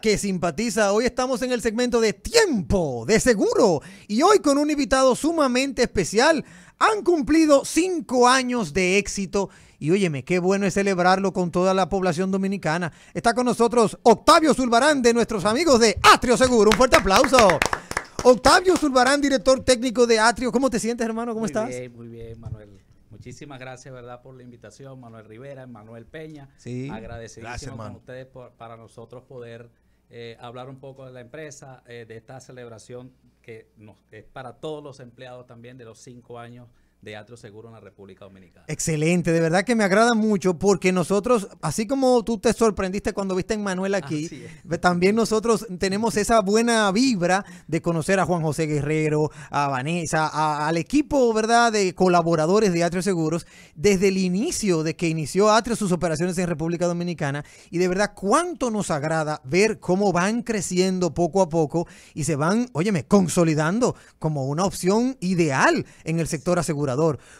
que simpatiza, hoy estamos en el segmento de tiempo, de seguro, y hoy con un invitado sumamente especial. Han cumplido cinco años de éxito y óyeme, qué bueno es celebrarlo con toda la población dominicana. Está con nosotros Octavio Zulbarán de nuestros amigos de Atrio Seguro. Un fuerte aplauso. Octavio Zulbarán, director técnico de Atrio. ¿Cómo te sientes, hermano? ¿Cómo estás? Muy bien, Manuel. Muchísimas gracias, ¿verdad?, por la invitación, Manuel Rivera, Manuel Peña. Sí. gracias, con ustedes para nosotros poder eh, hablar un poco de la empresa, eh, de esta celebración que es para todos los empleados también de los cinco años de Atrio Seguro en la República Dominicana. Excelente, de verdad que me agrada mucho porque nosotros, así como tú te sorprendiste cuando viste a Manuel aquí, también nosotros tenemos esa buena vibra de conocer a Juan José Guerrero, a Vanessa, al equipo, ¿verdad?, de colaboradores de Atrio Seguros desde el inicio de que inició Atrio sus operaciones en República Dominicana y de verdad cuánto nos agrada ver cómo van creciendo poco a poco y se van, óyeme, consolidando como una opción ideal en el sector asegurado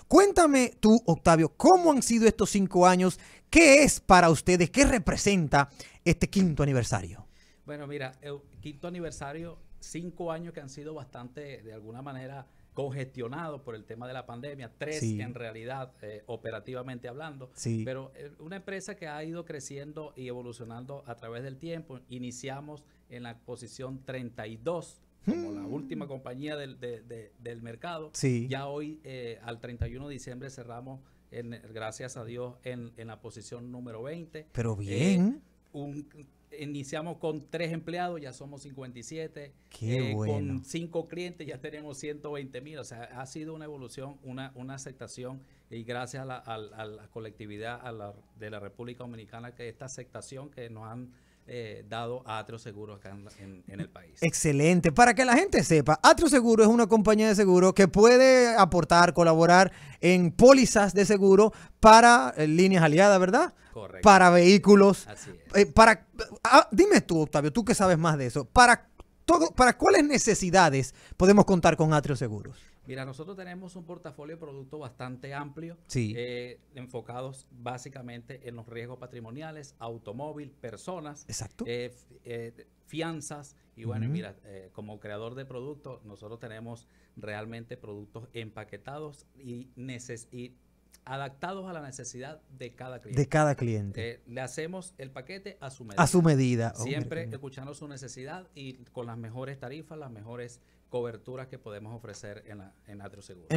Cuéntame tú, Octavio, ¿cómo han sido estos cinco años? ¿Qué es para ustedes? ¿Qué representa este quinto aniversario? Bueno, mira, el quinto aniversario, cinco años que han sido bastante, de alguna manera, congestionados por el tema de la pandemia, tres en realidad, eh, operativamente hablando, sí. pero eh, una empresa que ha ido creciendo y evolucionando a través del tiempo. Iniciamos en la posición 32 como la mm. última compañía del, mercado. Sí. Ya hoy, eh, al 31 de diciembre, cerramos, gracias a Dios, en, la posición número 20. Pero eh, bien. iniciamos con tres empleados, ya somos 57. Qué eh, Con cinco clientes ya tenemos 120 mil. O sea, ha sido una evolución, una, una aceptación y gracias a la, colectividad de la República Dominicana que esta aceptación que nos han eh, dado a Atrio Seguro acá en, el país. Excelente. Para que la gente sepa, Atrio Seguro es una compañía de seguro que puede aportar, colaborar en pólizas de seguro para eh, líneas aliadas, ¿verdad? Correcto. Para vehículos. Así es. Eh, para, ah, dime tú, Octavio, tú que sabes más de eso. ¿Para ¿para cuáles necesidades podemos contar con Atrio Seguros? Mira, nosotros tenemos un portafolio de productos bastante amplio, eh, enfocados básicamente en los riesgos patrimoniales, automóvil, personas, eh, eh, fianzas. Y bueno, mira, como creador de productos, nosotros tenemos realmente productos empaquetados y, neces adaptados a la necesidad de cada cliente. De cada cliente. Eh, le hacemos el paquete a su medida. A su medida. Siempre escuchando su necesidad y con las mejores tarifas, las mejores coberturas que podemos ofrecer en, la, en Atrio Seguros.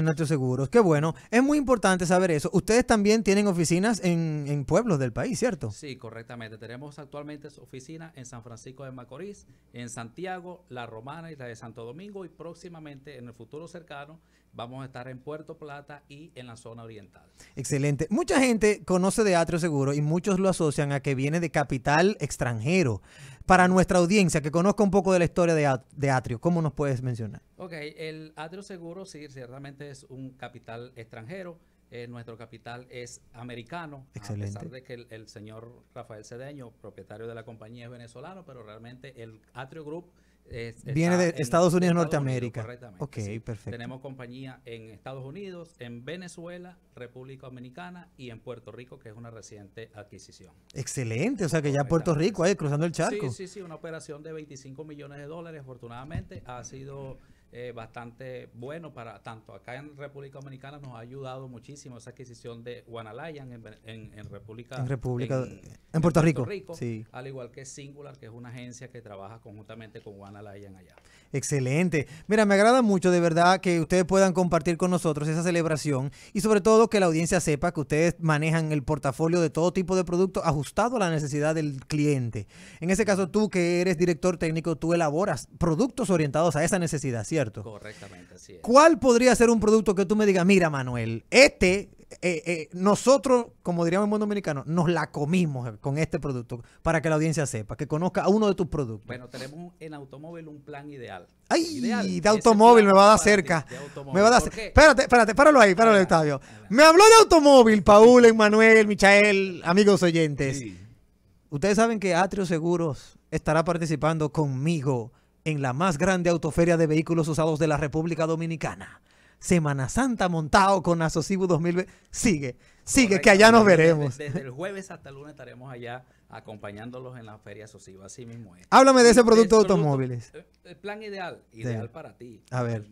En qué bueno. Es muy importante saber eso. Ustedes también tienen oficinas en, pueblos del país, ¿cierto? Sí, correctamente. Tenemos actualmente oficinas en San Francisco de Macorís, en Santiago, La Romana, y la de Santo Domingo y próximamente, en el futuro cercano, Vamos a estar en Puerto Plata y en la zona oriental. Excelente. Mucha gente conoce de Atrio Seguro y muchos lo asocian a que viene de capital extranjero. Para nuestra audiencia, que conozca un poco de la historia de, Atrio, ¿cómo nos puedes mencionar? Ok, el Atrio Seguro sí, ciertamente es un capital extranjero. Eh, nuestro capital es americano, Excelente. a pesar de que el señor Rafael Cedeño, propietario de la compañía, es venezolano, pero realmente el Atrio Group Viene de Estados Unidos, Norteamérica. Correctamente. ok, perfecto. Tenemos compañía en Estados Unidos, en Venezuela, República Dominicana y en Puerto Rico, que es una reciente adquisición. Excelente, o sea que ya Puerto Rico, ahí cruzando el charco. Sí, sí, sí, una operación de 25 millones de dólares, afortunadamente. Ha sido eh, bastante bueno para tanto acá en República Dominicana nos ha ayudado muchísimo esa adquisición de Guanalayan en, en, República en República en, Puerto, Rico, sí. al igual que Singular que es una agencia que trabaja conjuntamente con Guanalayan allá excelente mira me agrada mucho de verdad que ustedes puedan compartir con nosotros esa celebración y sobre todo que la audiencia sepa que ustedes manejan el portafolio de todo tipo de productos ajustado a la necesidad del cliente en ese caso tú que eres director técnico tú elaboras productos orientados a esa necesidad ¿cierto? Correctamente, ¿Cuál podría ser un producto que tú me digas, mira, Manuel, este, eh, eh, nosotros, como diríamos en mundo dominicano, nos la comimos con este producto para que la audiencia sepa, que conozca uno de tus productos? Bueno, tenemos en automóvil un plan ideal. ¡Ay! De automóvil, me va a dar cerca. me va a dar Espérate, espérate, páralo ahí, páralo, Me habló de automóvil, Paul, Manuel, Michael, amigos oyentes. Ustedes saben que Atrio Seguros estará participando conmigo en la más grande autoferia de vehículos usados de la República Dominicana. Semana Santa montado con Asocibo 2020. Sigue, sigue, que allá nos veremos. Desde, el jueves hasta el lunes estaremos allá acompañándolos en la feria Asocibu, así mismo es. Háblame de ese producto de automóviles. Eh, el plan ideal, ideal para ti. A ver.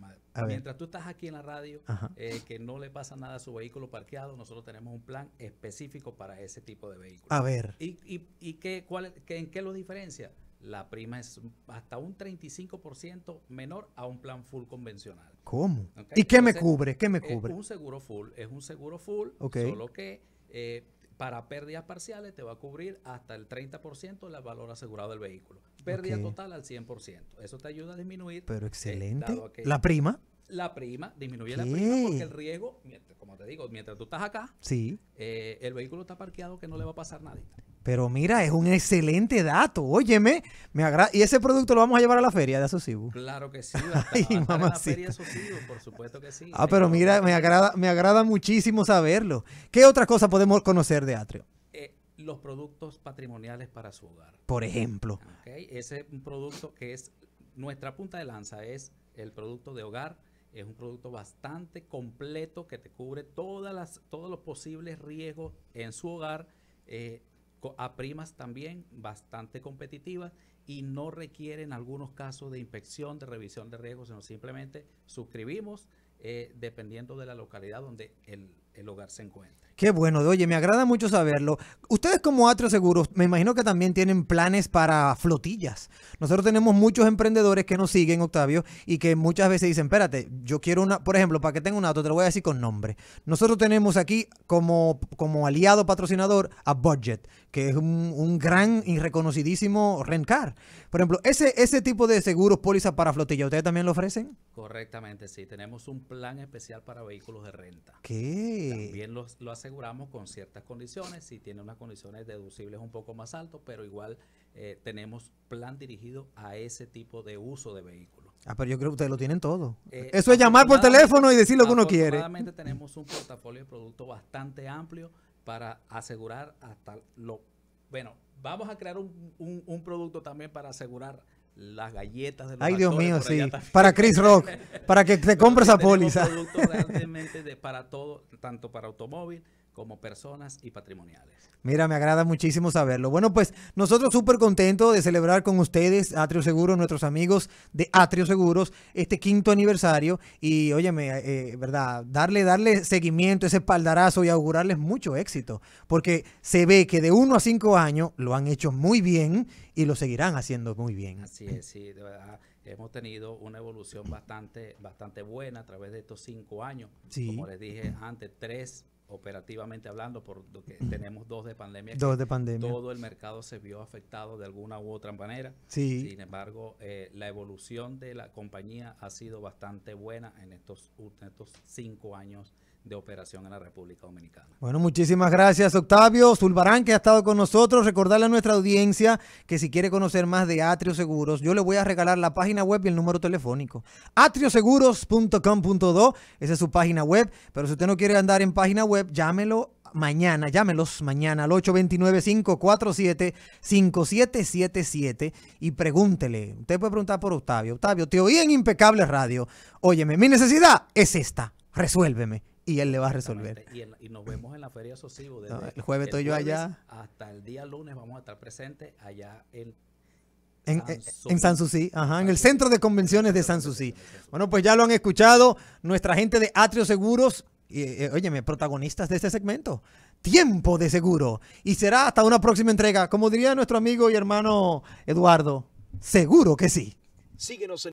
Mientras tú estás aquí en la radio, eh, que no le pasa nada a su vehículo parqueado, nosotros tenemos un plan específico para ese tipo de vehículos. A ver. ¿Y, y, y qué, cuál, qué, en qué lo diferencia? la prima es hasta un 35% menor a un plan full convencional. ¿Cómo? ¿Y qué me cubre? ¿Qué me eh, cubre? un seguro full, es un seguro full, solo que eh, para pérdidas parciales te va a cubrir hasta el 30% del valor asegurado del vehículo. Pérdida total al 100%. Eso te ayuda a disminuir. Pero eh, excelente. ¿La prima? La prima, disminuye la prima porque el riesgo, como te digo, mientras tú estás acá, sí. el vehículo está parqueado que no le va a pasar nada. Pero mira, es un excelente dato. Óyeme, me agrada. Y ese producto lo vamos a llevar a la feria de Asusibu? Claro que sí. a la feria de por supuesto que sí. Ah, pero mira, me agrada, me agrada muchísimo saberlo. ¿Qué otra cosa podemos conocer de Atrio? Eh, los productos patrimoniales para su hogar. Por ejemplo. Ese es un producto que es nuestra punta de lanza, es el producto de hogar. Es un producto bastante completo que te cubre todas las, todos los posibles riesgos en su hogar. Eh, a primas también bastante competitivas y no requieren algunos casos de inspección, de revisión de riesgos, sino simplemente suscribimos eh, dependiendo de la localidad donde el, el hogar se encuentra. Qué bueno, oye, me agrada mucho saberlo. Ustedes como Atrio Seguros, me imagino que también tienen planes para flotillas. Nosotros tenemos muchos emprendedores que nos siguen, Octavio, y que muchas veces dicen, espérate, yo quiero una, por ejemplo, para que tenga un auto, te lo voy a decir con nombre. Nosotros tenemos aquí como, como aliado patrocinador a Budget, que es un, gran y reconocidísimo rencar. Por ejemplo, ese, ese tipo de seguros, póliza para flotilla, ¿ustedes también lo ofrecen? Correctamente, sí. Tenemos un plan especial para vehículos de renta. ¿Qué? También lo hacen aseguramos con ciertas condiciones. Si tiene unas condiciones deducibles un poco más alto, pero igual eh, tenemos plan dirigido a ese tipo de uso de vehículos. Ah, pero yo creo que ustedes lo tienen todo. Eh, Eso es llamar por teléfono y decir lo que uno quiere. tenemos un portafolio de productos bastante amplio para asegurar hasta lo... Bueno, vamos a crear un, un, producto también para asegurar las galletas de los Ay, Dios mío, sí. Para Chris Rock, para que te compre esa póliza. realmente de, para todo, tanto para automóvil, como personas y patrimoniales. Mira, me agrada muchísimo saberlo. Bueno, pues nosotros súper contentos de celebrar con ustedes, Atrio Seguros, nuestros amigos de Atrio Seguros, este quinto aniversario. Y óyeme, eh, ¿verdad? Darle, darle seguimiento, ese espaldarazo y augurarles mucho éxito, porque se ve que de uno a cinco años lo han hecho muy bien y lo seguirán haciendo muy bien. Así es, sí, de verdad hemos tenido una evolución bastante, bastante buena a través de estos cinco años. Como les dije antes, tres operativamente hablando, por lo que tenemos dos de pandemia. Todo el mercado se vio afectado de alguna u otra manera. Sin embargo, eh, la evolución de la compañía ha sido bastante buena en estos, en estos cinco años de operación en la República Dominicana. Bueno, muchísimas gracias Octavio Zulbarán que ha estado con nosotros. Recordarle a nuestra audiencia que si quiere conocer más de Atrio Seguros, yo le voy a regalar la página web y el número telefónico. atrioseguros.com.do, esa es su página web, pero si usted no quiere andar en página web, llámelo mañana, llámelos mañana al 829-547-5777 y pregúntele. Usted puede preguntar por Octavio. Octavio, te oí en Impecable Radio. Óyeme, mi necesidad es esta. Resuélveme y él le va a resolver. Y, nos vemos en la Feria Sosivo. el jueves estoy yo allá. Hasta el día lunes vamos a estar presentes allá en en, eh, en, ajá, en el centro de convenciones de Susi. Bueno, pues ya lo han escuchado nuestra gente de Atrio Seguros, y, eh, eh, óyeme, protagonistas de este segmento. Tiempo de seguro. Y será hasta una próxima entrega. Como diría nuestro amigo y hermano Eduardo, seguro que sí. Síguenos en